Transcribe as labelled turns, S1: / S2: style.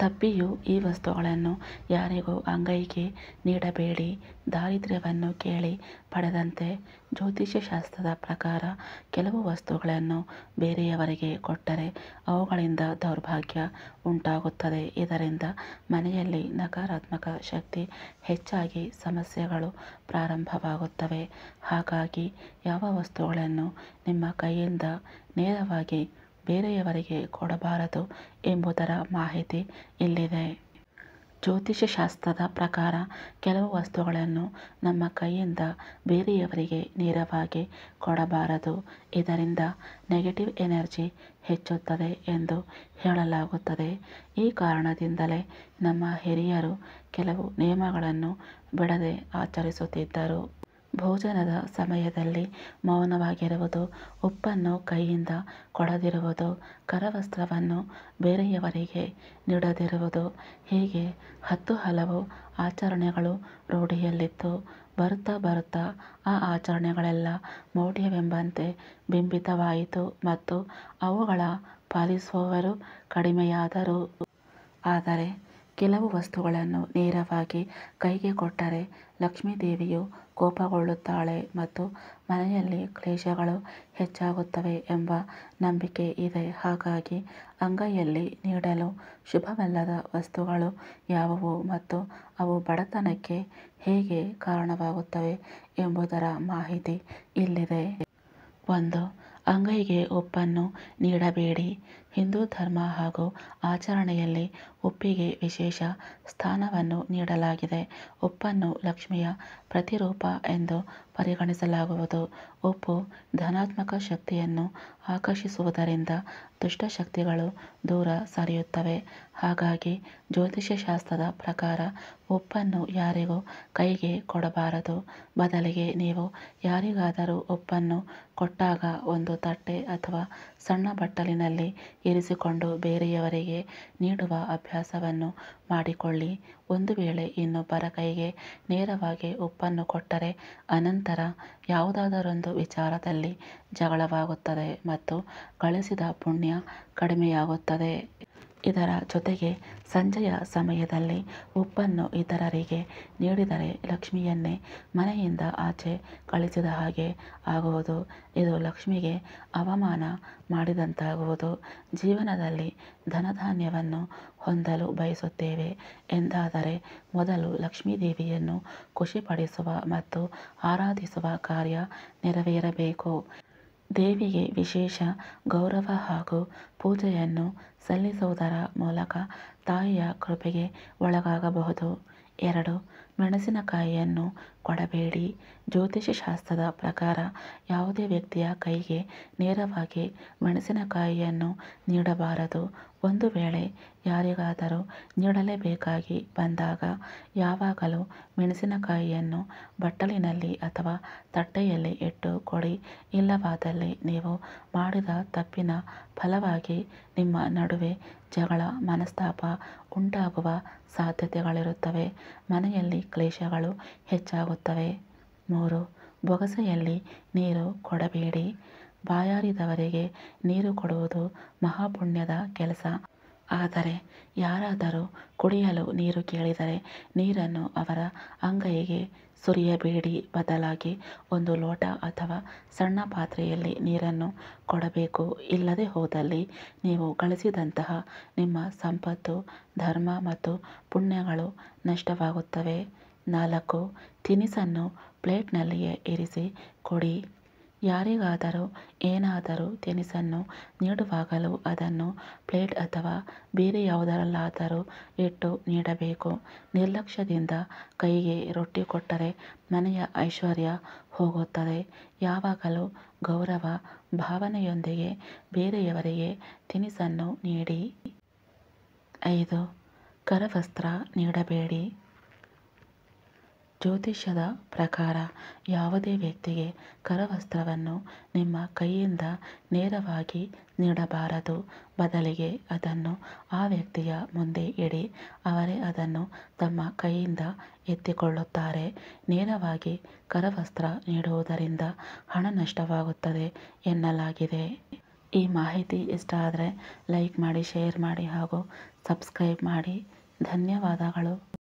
S1: ತಪ್ಪಿಯೂ ಈ ವಸ್ತುಗಳನ್ನು ಯಾರಿಗೂ ಅಂಗೈಗೆ ನೀಡಬೇಡಿ ದಾರಿದ್ರ್ಯವನ್ನು ಕೇಳಿ ಪಡೆದಂತೆ ಶಾಸ್ತ್ರದ ಪ್ರಕಾರ ಕೆಲವು ವಸ್ತುಗಳನ್ನು ಬೇರೆಯವರಿಗೆ ಕೊಟ್ಟರೆ ಅವುಗಳಿಂದ ದೌರ್ಭಾಗ್ಯ ಉಂಟಾಗುತ್ತದೆ ಇದರಿಂದ ಮನೆಯಲ್ಲಿ ನಕಾರಾತ್ಮಕ ಶಕ್ತಿ ಹೆಚ್ಚಾಗಿ ಸಮಸ್ಯೆಗಳು ಪ್ರಾರಂಭವಾಗುತ್ತವೆ ಹಾಗಾಗಿ ಯಾವ ವಸ್ತುಗಳನ್ನು ನಿಮ್ಮ ಕೈಯಿಂದ ನೇರವಾಗಿ ಬೇರೆಯವರಿಗೆ ಕೊಡಬಾರದು ಎಂಬುದರ ಮಾಹಿತಿ ಇಲ್ಲಿದೆ ಜ್ಯೋತಿಷ್ಯ ಶಾಸ್ತ್ರದ ಪ್ರಕಾರ ಕೆಲವು ವಸ್ತುಗಳನ್ನು ನಮ್ಮ ಕೈಯಿಂದ ಬೇರೆಯವರಿಗೆ ನೇರವಾಗಿ ಕೊಡಬಾರದು ಇದರಿಂದ ನೆಗೆಟಿವ್ ಎನರ್ಜಿ ಹೆಚ್ಚುತ್ತದೆ ಎಂದು ಹೇಳಲಾಗುತ್ತದೆ ಈ ಕಾರಣದಿಂದಲೇ ನಮ್ಮ ಹಿರಿಯರು ಕೆಲವು ನಿಯಮಗಳನ್ನು ಬಿಡದೆ ಆಚರಿಸುತ್ತಿದ್ದರು ಭೋಜನದ ಸಮಯದಲ್ಲಿ ಮೌನವಾಗಿರುವುದು ಉಪ್ಪನ್ನು ಕೈಯಿಂದ ಕೊಡದಿರುವುದು ಕರವಸ್ತ್ರವನ್ನು ಬೇರೆಯವರಿಗೆ ನೀಡದಿರುವುದು ಹೀಗೆ ಹತ್ತು ಹಲವು ಆಚರಣೆಗಳು ರೂಢಿಯಲ್ಲಿತ್ತು ಬರುತ್ತಾ ಬರುತ್ತಾ ಆ ಆಚರಣೆಗಳೆಲ್ಲ ಮೌಢ್ಯವೆಂಬಂತೆ ಬಿಂಬಿತವಾಯಿತು ಮತ್ತು ಅವುಗಳ ಪಾಲಿಸುವವರು ಕಡಿಮೆಯಾದರು ಆದರೆ ಕೆಲವು ವಸ್ತುಗಳನ್ನು ನೇರವಾಗಿ ಕೈಗೆ ಕೊಟ್ಟರೆ ಲಕ್ಷ್ಮೀ ದೇವಿಯು ಕೋಪಗೊಳ್ಳುತ್ತಾಳೆ ಮತ್ತು ಮನೆಯಲ್ಲಿ ಕ್ಲೇಶಗಳು ಹೆಚ್ಚಾಗುತ್ತವೆ ಎಂಬ ನಂಬಿಕೆ ಇದೆ ಹಾಗಾಗಿ ಅಂಗೈಯಲ್ಲಿ ನೀಡಲು ಶುಭವಲ್ಲದ ವಸ್ತುಗಳು ಯಾವುವು ಮತ್ತು ಅವು ಬಡತನಕ್ಕೆ ಹೇಗೆ ಕಾರಣವಾಗುತ್ತವೆ ಎಂಬುದರ ಮಾಹಿತಿ ಇಲ್ಲಿದೆ ಒಂದು ಅಂಗೈಗೆ ಉಪ್ಪನ್ನು ನೀಡಬೇಡಿ ಹಿಂದೂ ಧರ್ಮ ಹಾಗೂ ಆಚರಣೆಯಲ್ಲಿ ಉಪ್ಪಿಗೆ ವಿಶೇಷ ಸ್ಥಾನವನ್ನು ನೀಡಲಾಗಿದೆ ಉಪ್ಪನ್ನು ಲಕ್ಷ್ಮಿಯ ಪ್ರತಿರೂಪ ಎಂದು ಪರಿಗಣಿಸಲಾಗುವುದು ಉಪ್ಪು ಧನಾತ್ಮಕ ಶಕ್ತಿಯನ್ನು ಆಕರ್ಷಿಸುವುದರಿಂದ ದುಷ್ಟಶಕ್ತಿಗಳು ದೂರ ಸರಿಯುತ್ತವೆ ಹಾಗಾಗಿ ಜ್ಯೋತಿಷ್ಯಶಾಸ್ತ್ರದ ಪ್ರಕಾರ ಉಪ್ಪನ್ನು ಯಾರಿಗೂ ಕೈಗೆ ಕೊಡಬಾರದು ಬದಲಿಗೆ ನೀವು ಯಾರಿಗಾದರೂ ಉಪ್ಪನ್ನು ಕೊಟ್ಟಾಗ ಒಂದು ತಟ್ಟೆ ಅಥವಾ ಸಣ್ಣ ಬಟ್ಟಲಿನಲ್ಲಿ ಇರಿಸಿಕೊಂಡು ಬೇರೆಯವರಿಗೆ ನೀಡುವ ಅಭ್ಯಾಸವನ್ನು ಮಾಡಿಕೊಳ್ಳಿ ಒಂದು ವೇಳೆ ಇನ್ನೊಬ್ಬರ ಕೈಗೆ ನೇರವಾಗಿ ಉಪ್ಪನ್ನು ಕೊಟ್ಟರೆ ಅನಂತರ ಯಾವುದಾದರೊಂದು ವಿಚಾರದಲ್ಲಿ ಜಗಳವಾಗುತ್ತದೆ ಮತ್ತು ಗಳಿಸಿದ ಪುಣ್ಯ ಕಡಿಮೆಯಾಗುತ್ತದೆ ಇದರ ಜೊತೆಗೆ ಸಂಜೆಯ ಸಮಯದಲ್ಲಿ ಉಪ್ಪನ್ನು ಇತರರಿಗೆ ನೀಡಿದರೆ ಲಕ್ಷ್ಮಿಯನ್ನೇ ಮನೆಯಿಂದ ಆಚೆ ಕಳಿಸಿದ ಹಾಗೆ ಆಗುವುದು ಇದು ಲಕ್ಷ್ಮಿಗೆ ಅವಮಾನ ಮಾಡಿದಂತಾಗುವುದು ಜೀವನದಲ್ಲಿ ಧನಧಾನ್ಯವನ್ನು ಹೊಂದಲು ಬಯಸುತ್ತೇವೆ ಎಂದಾದರೆ ಮೊದಲು ಲಕ್ಷ್ಮೀದೇವಿಯನ್ನು ಖುಷಿಪಡಿಸುವ ಮತ್ತು ಆರಾಧಿಸುವ ಕಾರ್ಯ ನೆರವೇರಬೇಕು ದೇವಿಗೆ ವಿಶೇಷ ಗೌರವ ಹಾಗೂ ಪೂಜೆಯನ್ನು ಸಲ್ಲಿಸುವುದರ ಮೂಲಕ ತಾಯಿಯ ಕೃಪೆಗೆ ಒಳಗಾಗಬಹುದು ಎರಡು ಮೆಣಸಿನಕಾಯಿಯನ್ನು ಕೊಡಬೇಡಿ ಜ್ಯೋತಿಷ್ಯ ಶಾಸ್ತ್ರದ ಪ್ರಕಾರ ಯಾವುದೇ ವ್ಯಕ್ತಿಯ ಕೈಗೆ ನೇರವಾಗಿ ಮೆಣಸಿನಕಾಯಿಯನ್ನು ನೀಡಬಾರದು ಒಂದು ವೇಳೆ ಯಾರಿಗಾದರೂ ನೀಡಲೇಬೇಕಾಗಿ ಬಂದಾಗ ಯಾವಾಗಲೂ ಮೆಣಸಿನಕಾಯಿಯನ್ನು ಬಟ್ಟಲಿನಲ್ಲಿ ಅಥವಾ ತಟ್ಟೆಯಲ್ಲಿ ಇಟ್ಟು ಕೊಡಿ ಇಲ್ಲವಾದಲ್ಲಿ ನೀವು ಮಾಡಿದ ತಪ್ಪಿನ ಫಲವಾಗಿ ನಿಮ್ಮ ನಡುವೆ ಜಗಳ ಮನಸ್ತಾಪ ಉಂಟಾಗುವ ಸಾಧ್ಯತೆಗಳಿರುತ್ತವೆ ಮನೆಯಲ್ಲಿ ಕ್ಲೇಶಗಳು ಹೆಚ್ಚಾಗುತ್ತವೆ ಮೂರು ಬೊಗಸೆಯಲ್ಲಿ ನೀರು ಕೊಡಬೇಡಿ ಬಾಯಾರಿದವರಿಗೆ ನೀರು ಕೊಡುವುದು ಮಹಾಪುಣ್ಯದ ಕೆಲಸ ಆದರೆ ಯಾರಾದರೂ ಕುಡಿಯಲು ನೀರು ಕೇಳಿದರೆ ನೀರನ್ನು ಅವರ ಅಂಗೈಗೆ ಸುರಿಯಬೇಡಿ ಬದಲಾಗಿ ಒಂದು ಲೋಟ ಅಥವಾ ಸಣ್ಣ ಪಾತ್ರೆಯಲ್ಲಿ ನೀರನ್ನು ಕೊಡಬೇಕು ಇಲ್ಲದೆ ಹೋದಲ್ಲಿ ನೀವು ಗಳಿಸಿದಂತಹ ನಿಮ್ಮ ಸಂಪತ್ತು ಧರ್ಮ ಮತ್ತು ಪುಣ್ಯಗಳು ನಷ್ಟವಾಗುತ್ತವೆ ನಾಲ್ಕು ತಿನಿಸನ್ನು ಪ್ಲೇಟ್ನಲ್ಲಿಯೇ ಇರಿಸಿ ಕೊಡಿ ಯಾರಿಗಾದರೂ ಏನಾದರೂ ತಿನಿಸನ್ನು ನೀಡುವಾಗಲೂ ಅದನ್ನು ಪ್ಲೇಟ್ ಅಥವಾ ಬೇರೆ ಯಾವುದರಲ್ಲಾದರೂ ಇಟ್ಟು ನೀಡಬೇಕು. ನಿರ್ಲಕ್ಷ್ಯದಿಂದ ಕೈಗೆ ರೊಟ್ಟಿ ಕೊಟ್ಟರೆ ಮನೆಯ ಐಶ್ವರ್ಯ ಹೋಗುತ್ತದೆ. ಯಾವಾಗಲೂ ಗೌರವ ಭಾವನೆಯೊಂದಿಗೆ ಬೇರೆಯವರಿಗೆ ತಿನಿಸನ್ನು ನೀಡಿ. ಐದು ಕರವಸ್ತ್ರ ನೀಡಬೇಡಿ. ಜ್ಯೋತಿಷ್ಯದ ಪ್ರಕಾರ ಯಾವುದೇ ವ್ಯಕ್ತಿಗೆ ಕರವಸ್ತ್ರವನ್ನು ನಿಮ್ಮ ಕೈಯಿಂದ ನೇರವಾಗಿ ನೀಡಬಾರದು ಬದಲಿಗೆ ಅದನ್ನು ಆ ವ್ಯಕ್ತಿಯ ಮುಂದೆ ಇಡಿ ಅವರೇ ಅದನ್ನು ತಮ್ಮ ಕೈಯಿಂದ ಎತ್ತಿಕೊಳ್ಳುತ್ತಾರೆ ನೇರವಾಗಿ ಕರವಸ್ತ್ರ ನೀಡುವುದರಿಂದ ಹಣ ನಷ್ಟವಾಗುತ್ತದೆ ಎನ್ನಲಾಗಿದೆ ಈ ಮಾಹಿತಿ ಇಷ್ಟ ಆದರೆ ಲೈಕ್ ಮಾಡಿ ಶೇರ್ ಮಾಡಿ ಹಾಗೂ ಸಬ್ಸ್ಕ್ರೈಬ್ ಮಾಡಿ ಧನ್ಯವಾದಗಳು